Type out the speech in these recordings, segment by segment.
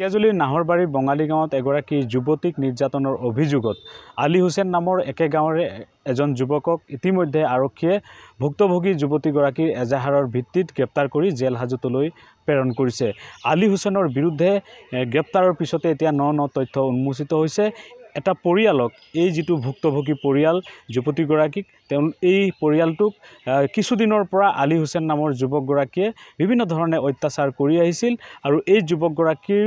কেজুলি নাহৰবাৰী বঙালী গাঁৱত এগৰাকী যুৱতীক নিৰ্যাতনৰ অভিযোগত আলী হুছেইন নামৰ একে গাঁৱৰে এজন যুৱকক ইতিমধ্যে আৰক্ষীয়ে ভুক্তভোগী যুৱতীগৰাকীৰ এজাহাৰৰ ভিত্তিত গ্ৰেপ্তাৰ কৰি জেল হাজতলৈ প্ৰেৰণ কৰিছে আলী হুছেইনৰ বিৰুদ্ধে গ্ৰেপ্তাৰৰ পিছতে এতিয়া ন ন তথ্য উন্মোচিত হৈছে এটা পৰিয়ালক এই যিটো ভুক্তভোগী পৰিয়াল যুৱতীগৰাকীক তেওঁ এই পৰিয়ালটোক কিছুদিনৰ পৰা আলি হুছেইন নামৰ যুৱকগৰাকীয়ে বিভিন্ন ধৰণে অত্যাচাৰ কৰি আহিছিল আৰু এই যুৱকগৰাকীৰ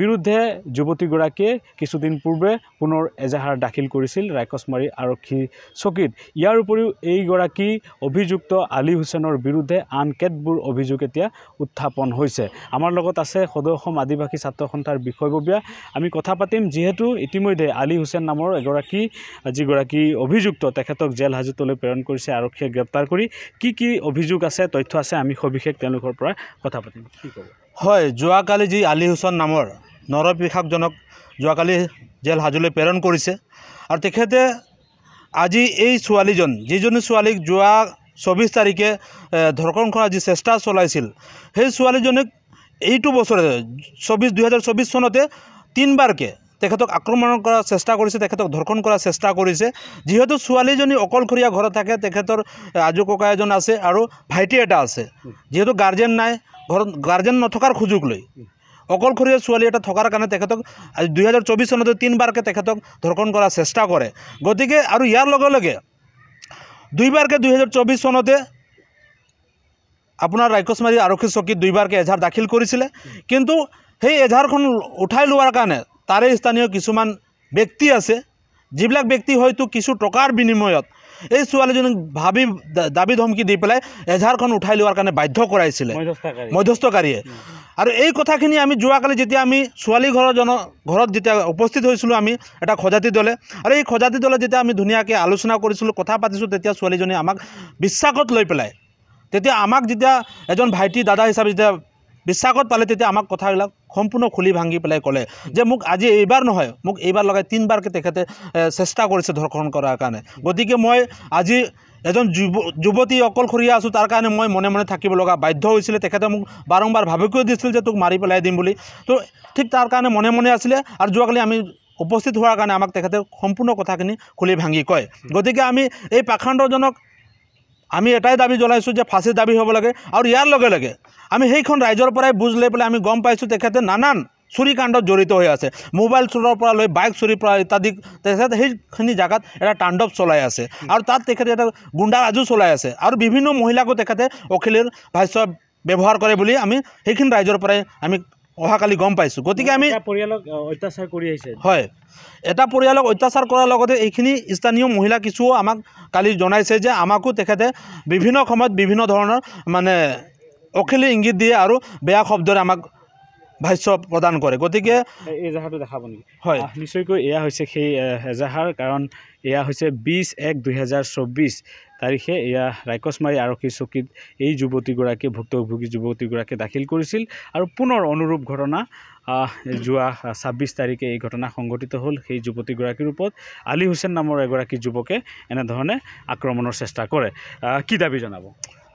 বিৰুদ্ধে যুৱতীগৰাকীয়ে কিছুদিন পূৰ্বে পুনৰ এজাহাৰ দাখিল কৰিছিল ৰাইকছমাৰী আৰক্ষী চকীত ইয়াৰ উপৰিও এইগৰাকী অভিযুক্ত আলি হুছেইনৰ বিৰুদ্ধে আন কেতবোৰ অভিযোগ এতিয়া উত্থাপন হৈছে আমাৰ লগত আছে সদৌ অসম আদিবাসী ছাত্ৰ সন্থাৰ বিষয়ববীয়া আমি কথা পাতিম যিহেতু ইতিমধ্যে আলী হুসেন নামৰ এগৰাকী যিগৰাকী অভিযুক্ত তেখেতক জেল হাজতলৈ প্ৰেৰণ কৰিছে আৰক্ষীয়ে গ্ৰেপ্তাৰ কৰি কি কি অভিযোগ আছে তথ্য আছে আমি সবিশেষ তেওঁলোকৰ পৰা কথা পাতিম কি হয় যোৱাকালি যি আলী হুসেন নামৰ নৰপিশাকজনক যোৱাকালি জেল হাজোলৈ প্ৰেৰণ কৰিছে আৰু তেখেতে আজি এই ছোৱালীজন যিজনী ছোৱালীক যোৱা চৌবিছ তাৰিখে ধৰ্ষণ কৰা যি চেষ্টা চলাইছিল সেই ছোৱালীজনীক এইটো বছৰে চৌবিছ দুহেজাৰ চৌবিছ চনতে তিনিবাৰকৈ তেখেতক আক্ৰমণ কৰাৰ চেষ্টা কৰিছে তেখেতক ধৰ্ষণ কৰাৰ চেষ্টা কৰিছে যিহেতু ছোৱালীজনী অকলশৰীয়া ঘৰত থাকে তেখেতৰ আজু ককা এজন আছে আৰু ভাইটি এটা আছে যিহেতু গাৰ্জেন নাই ঘৰত গাৰ্জেন নথকাৰ সুযোগ লৈ অকলশৰীয়া ছোৱালী এটা থকাৰ কাৰণে তেখেতক আজি দুহেজাৰ চৌব্বিছ চনতে তিনিবাৰকৈ তেখেতক ধৰ্ষণ কৰাৰ চেষ্টা কৰে গতিকে আৰু ইয়াৰ লগে লগে দুইবাৰকৈ দুহেজাৰ চৌব্বিছ চনতে আপোনাৰ ৰাক্ষসমাৰী আৰক্ষী চকীত দুইবাৰকৈ এজাহাৰ দাখিল কৰিছিলে কিন্তু সেই এজাহাৰখন উঠাই লোৱাৰ কাৰণে তাৰে স্থানীয় কিছুমান ব্যক্তি আছে যিবিলাক ব্যক্তি হয়তো কিছু টকাৰ বিনিময়ত এই ছোৱালীজনীক ভাবি দাবী ধমকি দি পেলাই এজাহাৰখন উঠাই লোৱাৰ কাৰণে বাধ্য কৰাইছিলে মধ্যস্থকাৰীয়ে আৰু এই কথাখিনি আমি যোৱাকালি যেতিয়া আমি ছোৱালী ঘৰৰজন ঘৰত যেতিয়া উপস্থিত হৈছিলোঁ আমি এটা খজাতি দলে আৰু এই খজাতি দলে যেতিয়া আমি ধুনীয়াকৈ আলোচনা কৰিছিলোঁ কথা পাতিছোঁ তেতিয়া ছোৱালীজনীয়ে আমাক বিশ্বাসত লৈ পেলাই তেতিয়া আমাক যেতিয়া এজন ভাইটি দাদা হিচাপে যেতিয়া বিশ্বাসত পালে তেতিয়া আমাক কথাবিলাক সম্পূৰ্ণ খুলি ভাঙি পেলাই ক'লে যে মোক আজি এইবাৰ নহয় মোক এইবাৰ লগাই তিনিবাৰকৈ তেখেতে চেষ্টা কৰিছে ধৰ্ষণ কৰাৰ কাৰণে গতিকে মই আজি এজন যুৱ যুৱতী অকলশৰীয়া আছোঁ তাৰ কাৰণে মই মনে মনে থাকিব লগা বাধ্য হৈছিলে তেখেতে মোক বাৰম্বাৰ ভাবুকিও দিছিল যে তোক মাৰি পেলাই দিম বুলি তো ঠিক তাৰ কাৰণে মনে মনে আছিলে আৰু যোৱাকালি আমি উপস্থিত হোৱাৰ কাৰণে আমাক তেখেতে সম্পূৰ্ণ কথাখিনি খুলি ভাঙি কয় গতিকে আমি এই পাখাণ্ডজনক আমি এটাই দাবী জনাইছোঁ যে ফাঁচীৰ দাবী হ'ব লাগে আৰু ইয়াৰ লগে লগে আমি সেইখন ৰাইজৰ পৰাই বুজ লৈ পেলাই আমি গম পাইছোঁ তেখেতে নানান চুৰি কাণ্ডত জড়িত হৈ আছে মোবাইল চোৰৰ পৰা লৈ বাইক চুৰিৰ পৰা ইত্যাদি তেখেত সেইখিনি জেগাত এটা তাণ্ডৱ চলাই আছে আৰু তাত তেখেতে এটা গুণ্ডাৰাজো চলাই আছে আৰু বিভিন্ন মহিলাকো তেখেতে অখিলৰ ভাষ্য ব্যৱহাৰ কৰে বুলি আমি সেইখিনি ৰাইজৰ পৰাই আমি অহাকালি গম পাইছোঁ গতিকে আমি পৰিয়ালক অত্যাচাৰ কৰি আহিছে হয় এটা পৰিয়ালক অত্যাচাৰ কৰাৰ লগতে এইখিনি স্থানীয় মহিলা কিছুও আমাক কালি জনাইছে যে আমাকো তেখেতে বিভিন্ন সময়ত বিভিন্ন ধৰণৰ মানে অখিলি ইংগিত দিয়ে আৰু বেয়া শব্দৰে আমাক ভাষ্য প্ৰদান কৰে গতিকে এই এজাহাৰটো দেখাব নেকি হয় নিশ্চয়কৈ এয়া হৈছে সেই এজাহাৰ কাৰণ এয়া হৈছে বিছ এক দুহেজাৰ চৌব্বিছ তাৰিখে এয়া ৰাইকচমাৰী আৰক্ষী চকীত এই যুৱতীগৰাকীয়ে ভুক্তভোগী যুৱতীগৰাকীয়ে দাখিল কৰিছিল আৰু পুনৰ অনুৰূপ ঘটনা যোৱা ছাব্বিছ তাৰিখে এই ঘটনা সংঘটিত হ'ল সেই যুৱতীগৰাকীৰ ওপৰত আলী হুছেইন নামৰ এগৰাকী যুৱকে এনেধৰণে আক্ৰমণৰ চেষ্টা কৰে কি দাবী জনাব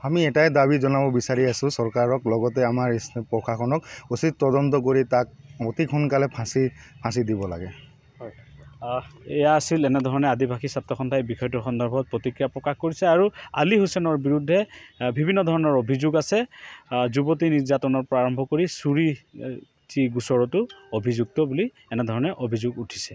আমি এটাই দাবী জনাব বিচাৰি আছোঁ চৰকাৰক লগতে আমাৰ প্ৰশাসনক উচিত তদন্ত কৰি তাক অতি সোনকালে ফাঁচি ফাঁচি দিব লাগে এয়া আছিল এনেধৰণে আদিবাসী ছাত্ৰ সন্থাই এই বিষয়টোৰ সন্দৰ্ভত প্ৰতিক্ৰিয়া প্ৰকাশ কৰিছে আৰু আলী হুছেইনৰ বিৰুদ্ধে বিভিন্ন ধৰণৰ অভিযোগ আছে যুৱতী নিৰ্যাতনৰ পৰা আৰম্ভ কৰি চুৰি গোচৰতো অভিযুক্ত বুলি এনেধৰণে অভিযোগ উঠিছে